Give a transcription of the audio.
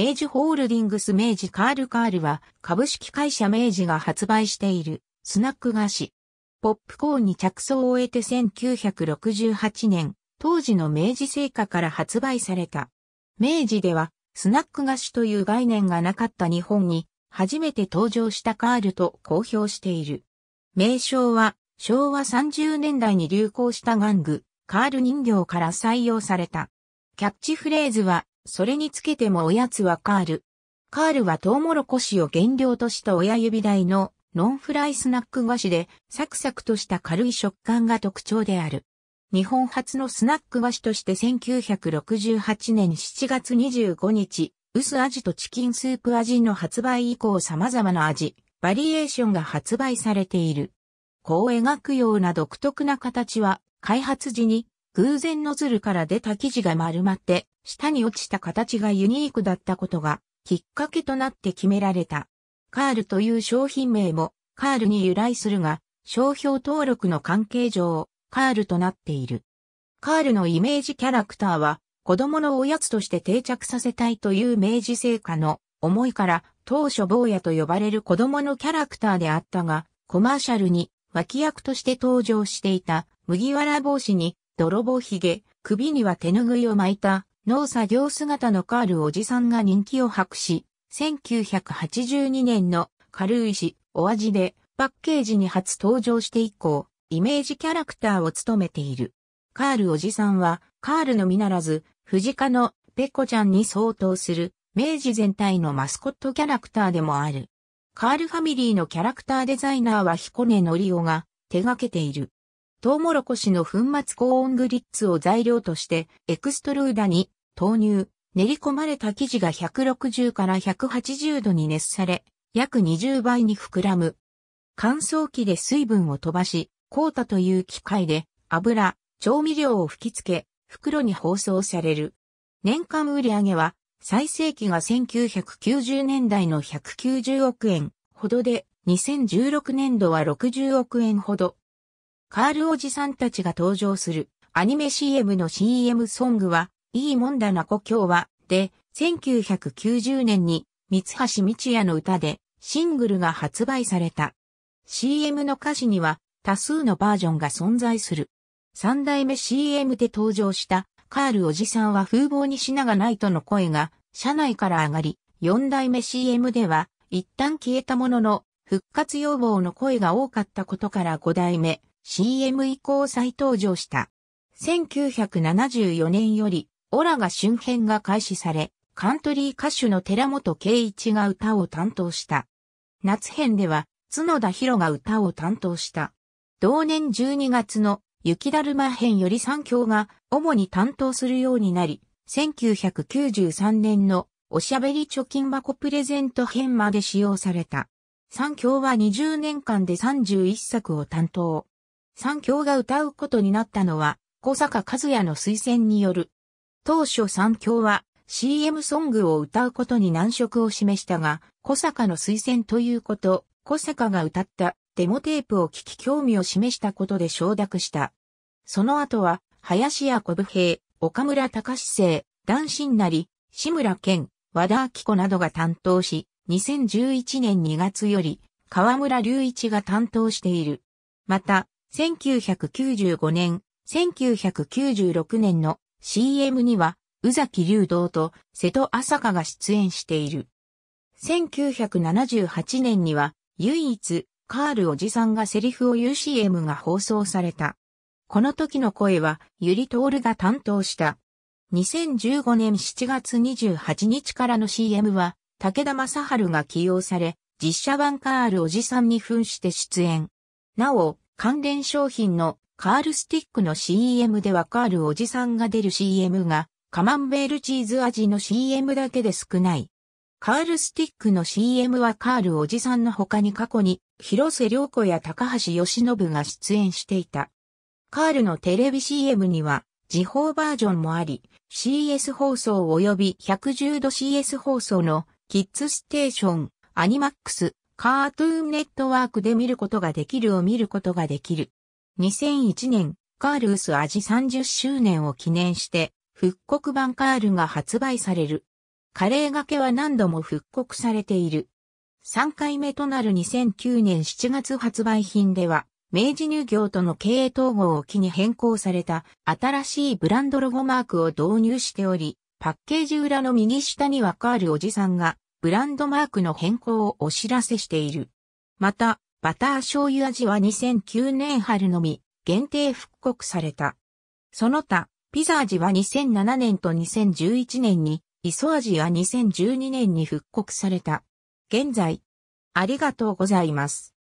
明治ホールディングス明治カールカールは株式会社明治が発売しているスナック菓子。ポップコーンに着想を得て1968年、当時の明治製菓から発売された。明治ではスナック菓子という概念がなかった日本に初めて登場したカールと公表している。名称は昭和30年代に流行した玩具、カール人形から採用された。キャッチフレーズはそれにつけてもおやつはカール。カールはトウモロコシを原料とした親指大のノンフライスナック菓子でサクサクとした軽い食感が特徴である。日本初のスナック菓子として1968年7月25日、薄味とチキンスープ味の発売以降様々な味、バリエーションが発売されている。こう描くような独特な形は開発時に偶然ノズルから出た生地が丸まって下に落ちた形がユニークだったことがきっかけとなって決められた。カールという商品名もカールに由来するが商標登録の関係上カールとなっている。カールのイメージキャラクターは子供のおやつとして定着させたいという明治製菓の思いから当初坊やと呼ばれる子供のキャラクターであったがコマーシャルに脇役として登場していた麦わら帽子に泥棒ひげ、首には手ぬぐいを巻いた、農作業姿のカールおじさんが人気を博し、1982年の軽石、お味でパッケージに初登場して以降、イメージキャラクターを務めている。カールおじさんは、カールのみならず、藤家のペコちゃんに相当する、明治全体のマスコットキャラクターでもある。カールファミリーのキャラクターデザイナーは彦根のりおが手掛けている。トウモロコシの粉末高温グリッツを材料としてエクストルーダに投入、練り込まれた生地が160から180度に熱され、約20倍に膨らむ。乾燥機で水分を飛ばし、コータという機械で油、調味料を吹き付け、袋に包装される。年間売上は最盛期が1990年代の190億円ほどで、2016年度は60億円ほど。カールおじさんたちが登場するアニメ CM の CM ソングは、いいもんだな故郷は、で、1990年に、三橋道也の歌で、シングルが発売された。CM の歌詞には、多数のバージョンが存在する。三代目 CM で登場した、カールおじさんは風貌に品がないとの声が、社内から上がり、四代目 CM では、一旦消えたものの、復活要望の声が多かったことから五代目 CM 以降再登場した。1974年より、オラが春編が開始され、カントリー歌手の寺本圭一が歌を担当した。夏編では、角田博が歌を担当した。同年12月の雪だるま編より三協が主に担当するようになり、1993年のおしゃべり貯金箱プレゼント編まで使用された。三協は20年間で31作を担当。三強が歌うことになったのは、小坂和也の推薦による。当初三強は CM ソングを歌うことに難色を示したが、小坂の推薦ということ、小坂が歌ったデモテープを聞き興味を示したことで承諾した。その後は、林家小部平、岡村隆生、男子なり、志村健、和田明子などが担当し、2011年2月より、河村隆一が担当している。また、1995年、1996年の CM には、宇崎竜道と瀬戸朝香が出演している。1978年には、唯一、カールおじさんがセリフを言う CM が放送された。この時の声は、ゆりとおるが担当した。2015年7月28日からの CM は、武田正春が起用され、実写版カールおじさんに扮して出演。なお、関連商品のカールスティックの CM ではカールおじさんが出る CM がカマンベールチーズ味の CM だけで少ない。カールスティックの CM はカールおじさんの他に過去に広瀬良子や高橋義信が出演していた。カールのテレビ CM には時報バージョンもあり、CS 放送及び110度 CS 放送のキッズステーション、アニマックス、カートゥーンネットワークで見ることができるを見ることができる。2001年、カールウス味30周年を記念して、復刻版カールが発売される。カレーがけは何度も復刻されている。3回目となる2009年7月発売品では、明治乳業との経営統合を機に変更された新しいブランドロゴマークを導入しており、パッケージ裏の右下にはカールおじさんがブランドマークの変更をお知らせしている。また、バター醤油味は2009年春のみ、限定復刻された。その他、ピザ味は2007年と2011年に、磯味は2012年に復刻された。現在、ありがとうございます。